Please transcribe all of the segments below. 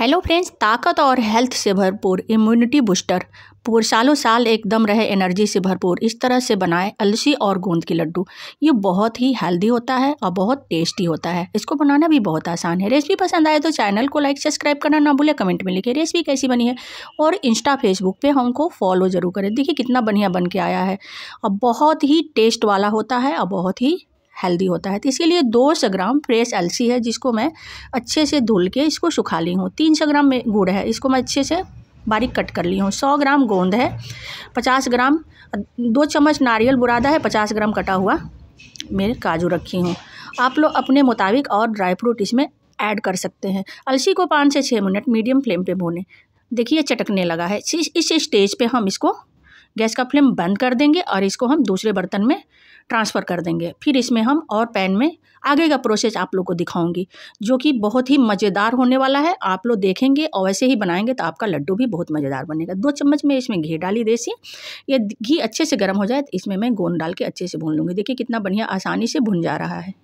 hello friends ताकत और health से भरपूर इम्यूनिटी बूस्टर पूरे सालों साल एकदम रहे एनर्जी से भरपूर इस तरह से बनाएं अलसी और गोंद के लड्डू ये बहुत ही हेल्दी होता है और बहुत टेस्टी होता है इसको बनाना भी बहुत आसान है रेसिपी पसंद आए तो चैनल को लाइक सब्सक्राइब करना ना भूलें कमेंट में लिखे रेसिपी कैसी बनी है और इंस्टा फेसबुक पर हमको फॉलो ज़रूर करें देखिए कितना बढ़िया बन के आया है और बहुत ही टेस्ट वाला होता है और बहुत ही हेल्दी होता है तो इसके लिए दो सौ ग्राम फ्रेश अलसी है जिसको मैं अच्छे से धुल के इसको सुखा ली हूँ तीन सौ ग्राम गुड़ है इसको मैं अच्छे से बारीक कट कर ली हूँ सौ ग्राम गोंद है पचास ग्राम दो चम्मच नारियल बुरादा है पचास ग्राम कटा हुआ मेरे काजू रखी हूँ आप लोग अपने मुताबिक और ड्राई फ्रूट इसमें ऐड कर सकते हैं अलसी को पाँच से छः मिनट मीडियम फ्लेम पर भूनें देखिए चटकने लगा है इस स्टेज पे हम इसको गैस का फ्लेम बंद कर देंगे और इसको हम दूसरे बर्तन में ट्रांसफ़र कर देंगे फिर इसमें हम और पैन में आगे का प्रोसेस आप लोग को दिखाऊंगी जो कि बहुत ही मज़ेदार होने वाला है आप लोग देखेंगे और वैसे ही बनाएंगे तो आपका लड्डू भी बहुत मज़ेदार बनेगा दो चम्मच में इसमें घी डाली देसी ये घी अच्छे से गर्म हो जाए तो इसमें मैं गोंद डाल के अच्छे से भून लूँगी देखिए कितना बढ़िया आसानी से भुन जा रहा है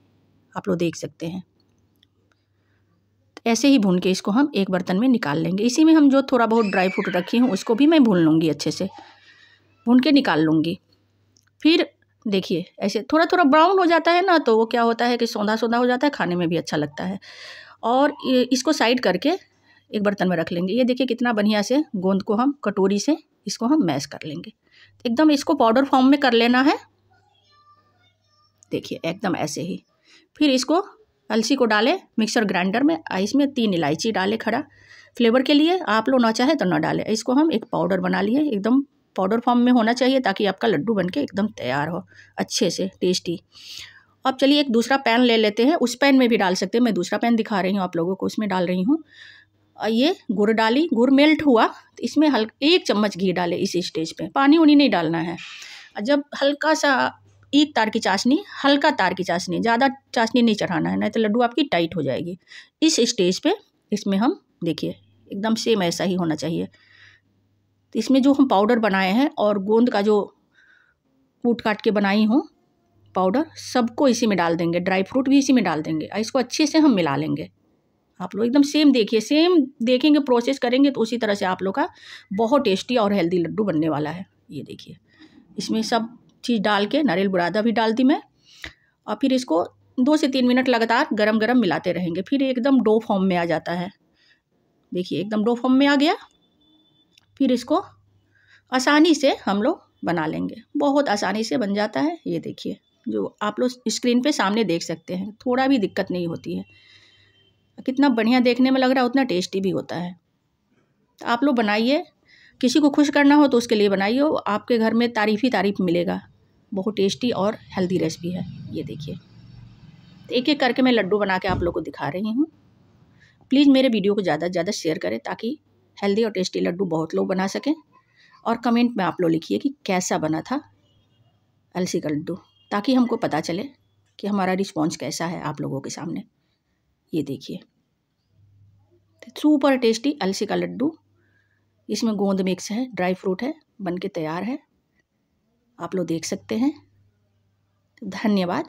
आप लोग देख सकते हैं ऐसे ही भून के इसको हम एक बर्तन में निकाल लेंगे इसी में हम जो थोड़ा बहुत ड्राई फ्रूट रखी हूँ उसको भी मैं भून लूँगी अच्छे से भून के निकाल लूँगी फिर देखिए ऐसे थोड़ा थोड़ा ब्राउन हो जाता है ना तो वो क्या होता है कि सौंधा सौंधा हो जाता है खाने में भी अच्छा लगता है और इसको साइड करके एक बर्तन में रख लेंगे ये देखिए कितना बढ़िया से गोंद को हम कटोरी से इसको हम मैश कर लेंगे एकदम इसको पाउडर फॉर्म में कर लेना है देखिए एकदम ऐसे ही फिर इसको अलसी को डालें मिक्सर ग्राइंडर में इसमें तीन इलायची डालें खड़ा फ्लेवर के लिए आप लोग ना चाहे तो ना डालें इसको हम एक पाउडर बना लिए एकदम पाउडर फॉर्म में होना चाहिए ताकि आपका लड्डू बन के एकदम तैयार हो अच्छे से टेस्टी अब चलिए एक दूसरा पैन ले लेते हैं उस पैन में भी डाल सकते हैं मैं दूसरा पैन दिखा रही हूँ आप लोगों को उसमें डाल रही हूँ ये गुड़ डाली गुड़ मेल्ट हुआ तो इसमें हल्का एक चम्मच घी डाले इस स्टेज पर पानी उनी नहीं डालना है जब हल्का सा एक तार की चाशनी हल्का तार की चाशनी ज़्यादा चाशनी नहीं चढ़ाना है नहीं तो लड्डू आपकी टाइट हो जाएगी इस स्टेज पर इसमें हम देखिए एकदम सेम ऐसा ही होना चाहिए तो इसमें जो हम पाउडर बनाए हैं और गोंद का जो कूट काट के बनाई हूँ पाउडर सबको इसी में डाल देंगे ड्राई फ्रूट भी इसी में डाल देंगे और इसको अच्छे से हम मिला लेंगे आप लोग एकदम सेम देखिए सेम देखेंगे प्रोसेस करेंगे तो उसी तरह से आप लोग का बहुत टेस्टी और हेल्दी लड्डू बनने वाला है ये देखिए इसमें सब चीज़ डाल के नारियल बुरादा भी डाल दी मैं और फिर इसको दो से तीन मिनट लगातार गरम गरम मिलाते रहेंगे फिर एकदम डो फॉर्म में आ जाता है देखिए एकदम डो फॉर्म में आ गया फिर इसको आसानी से हम लोग बना लेंगे बहुत आसानी से बन जाता है ये देखिए जो आप लोग स्क्रीन पे सामने देख सकते हैं थोड़ा भी दिक्कत नहीं होती है कितना बढ़िया देखने में लग रहा है उतना टेस्टी भी होता है तो आप लोग बनाइए किसी को खुश करना हो तो उसके लिए बनाइए आपके घर में तारीफ़ ही तारीफ मिलेगा बहुत टेस्टी और हेल्दी रेसिपी है ये देखिए तो एक एक करके मैं लड्डू बना के आप लोग को दिखा रही हूँ प्लीज़ मेरे वीडियो को ज़्यादा से ज़्यादा शेयर करें ताकि हेल्दी और टेस्टी लड्डू बहुत लोग बना सकें और कमेंट में आप लोग लिखिए कि कैसा बना था अलसी का लड्डू ताकि हमको पता चले कि हमारा रिस्पॉन्स कैसा है आप लोगों के सामने ये देखिए सुपर टेस्टी अलसी का लड्डू इसमें गोंद मिक्स है ड्राई फ्रूट है बन के तैयार है आप लोग देख सकते हैं धन्यवाद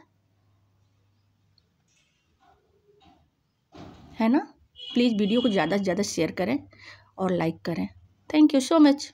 है ना प्लीज़ वीडियो को ज़्यादा से ज़्यादा शेयर करें और लाइक करें थैंक यू सो मच